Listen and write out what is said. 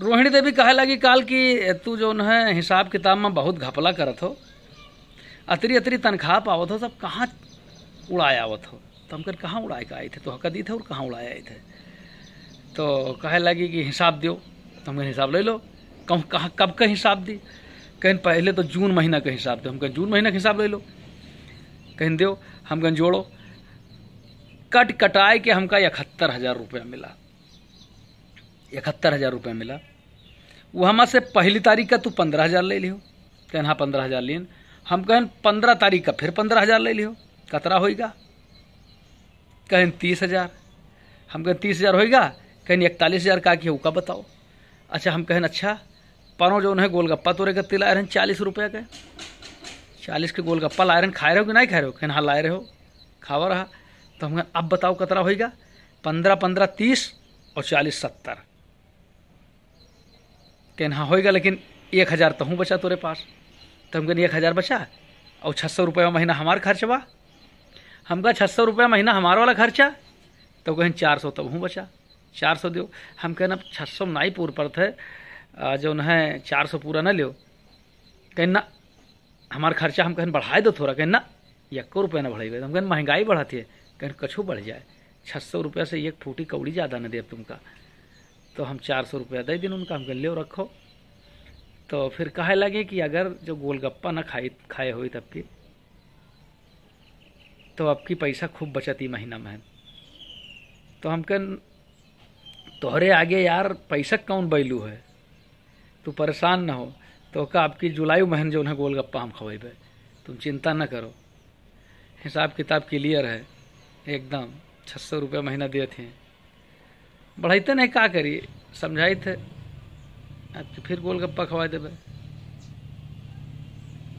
रोहिणी देवी कहे लगी काल कि तू जो है हिसाब किताब में बहुत घपला करत हो अतरी अतरी तनख्वाह पावत हो सब कहाँ उड़ाए आवत हो तो हम कर कहाँ उड़ाए के आए थे तो हक दी थे और कहाँ उड़ाए आए थे तो कहे लगी कि हिसाब दो तो हम हिसाब ले लो कहूँ कहाँ कब का हिसाब दी कहीं पहले तो जून महीना का हिसाब दो हम कहें जून महीना का हिसाब ले लो कहीं दो हम कहें जोड़ो कट कटाए के हमका इकहत्तर हज़ार रुपया मिला इकहत्तर हज़ार रुपये मिला वहाँ से पहली तारीख का तू पंद्रह हज़ार ले लियो कहन हाँ पंद्रह हज़ार लियन हम कहन पंद्रह तारीख का फिर पंद्रह हज़ार ले लियो कतरा होएगा कहन तीस हज़ार हम कहन तीस हज़ार होएगा कहें इकतालीस हज़ार का कि का बताओ अच्छा हम कहें अच्छा पानो जो है गोलगप्पा तोरे का तिल आए चालीस रुपये के चालीस के गोलगप्पा लाए रहन खाए रहे हो कि नहीं खाए रहे हो कहें हाँ लाए रहे हो खावा रहा तो हम अब बताओ कतरा होएगा पंद्रह पंद्रह तीस और चालीस सत्तर कहना हाँ होएगा लेकिन एक हज़ार तहूँ तो बचा तोरे पास तो हम कहें एक हज़ार बचा और छः सौ रुपया महीना हमार खर्च बा हम कहा छः सौ रुपया महीना हमारा वाला खर्चा तो कहें चार सौ तो हूँ बचा चार सौ दो हम कहें छः सौ नाई पूर पर थे जो उन्हें चार सौ पूरा ना लियो ना हमार खर्चा हम कहन बढ़ाए दो थोड़ा ना एक रुपया ना बढ़ाई गए हम कहें महंगाई बढ़ाती है कहें कछू बढ़ जाए छः सौ रुपया से एक फूटी कौड़ी ज़्यादा ना दे तुमका तो हम चार सौ रुपया दे दिन उनका हम गले रखो तो फिर कहे लगे कि अगर जो गोलगप्पा ना खाए खाए हुई तब की तो आपकी पैसा खूब बचती महीना में तो हम कह तोहरे आगे यार पैसा कौन बैलू है तू परेशान ना हो तो का आपकी जुलाई महीन जो उन्हें गोलगप्पा हम खवेब तुम चिंता ना करो हिसाब किताब क्लियर है एकदम छः सौ रुपये महीना दिए थे बढ़ैते तो नहीं का करिए समझाई थे आपके फिर गोलगप्पा खवा देवे